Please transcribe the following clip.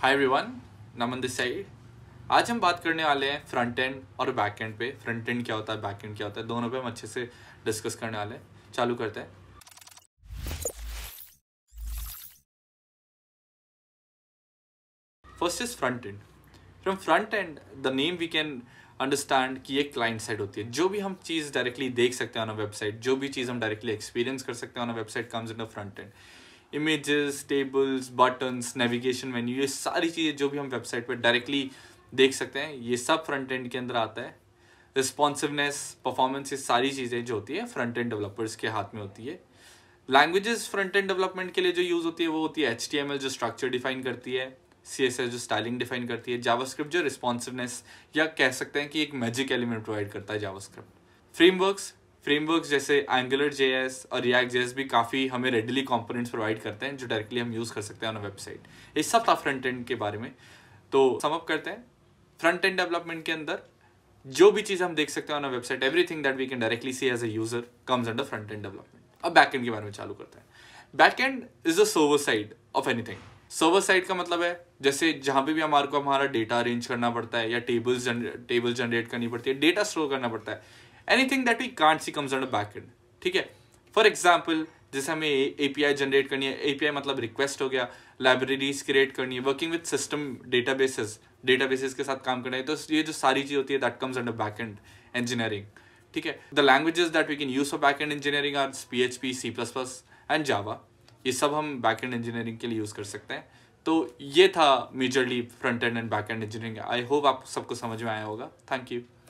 hi everyone नमन दिसाई आज हम बात करने वाले हैं फ्रंट एंड और बैक एंड पे फ्रंट एंड क्या होता है बैक एंड क्या होता है दोनों पे हम अच्छे से डिस्कस करने वाले हैं चालू करते हैं first is front end from front end the name we can understand कि ये क्लाइंट साइड होती है जो भी हम चीज़ डायरेक्टली देख सकते हैं ऑन अ वेबसाइट जो भी चीज़ हम डायरेक्टली एक्सपीरियंस कर सकते हैं on a website comes in the front end images tables buttons navigation menu ये सारी चीज़ें जो भी हम वेबसाइट पर डायरेक्टली देख सकते हैं ये सब फ्रंट एंड के अंदर आता है रिस्पॉन्सिवनेस परफॉर्मेंस ये सारी चीज़ें जो होती है फ्रंट एंड डेवलपर्स के हाथ में होती है लैंग्वेजेस फ्रंट एंड डेवलपमेंट के लिए जो यूज़ होती है वो होती है एच टी एम एल जो स्ट्रक्चर डिफाइन करती है सी एस एस जो स्टाइलिंग डिफाइन करती है जावास्क्रिप्ट जो रिस्पॉन्सिवनेस या कह सकते हैं कि एक मैजिक एलिमेंट प्रोवाइड करता है जावास्क्रिप्ट फ्रेमवर्क्स फ्रेमवर्क्स जैसे एंगुलर जे एस और रिएक्ट जे एस भी काफ़ी हमें रेडली कंपोनेंट्स प्रोवाइड करते हैं जो डायरेक्टली हम यूज़ कर सकते हैं वेबसाइट इस सब था फ्रंट एंड के बारे में तो समअप करते हैं फ्रंट एंड डेवलपमेंट के अंदर जो भी चीज़ हम देख सकते हैं on website everything that we can directly see as a user comes under front end development अब बैक एंड के बारे में चालू करते हैं back end is a server side of anything server side का मतलब है जैसे जहां पे भी हमारे को हमारा डेटा अरेंज करना पड़ता है या टेबल्स टेबल जनरेट करनी पड़ती है डेटा स्टोर करना पड़ता है anything that we can't see comes on a back end ठीक है फॉर एग्जाम्पल जैसे हमें ए पी आई जनरेट करनी है ए पी आई मतलब रिक्वेस्ट हो गया लाइब्रेरीज क्रिएट करनी है working with system databases databases के साथ काम करना है तो ये जो सारी चीज़ होती है that comes under back end engineering ठीक है the languages that we can use for back end engineering are P H P C plus plus and Java ये सब हम बैक एंड इंजीनियरिंग के लिए यूज़ कर सकते हैं तो ये था majorly front end and back end engineering I hope आप सबको समझ में आया होगा थैंक यू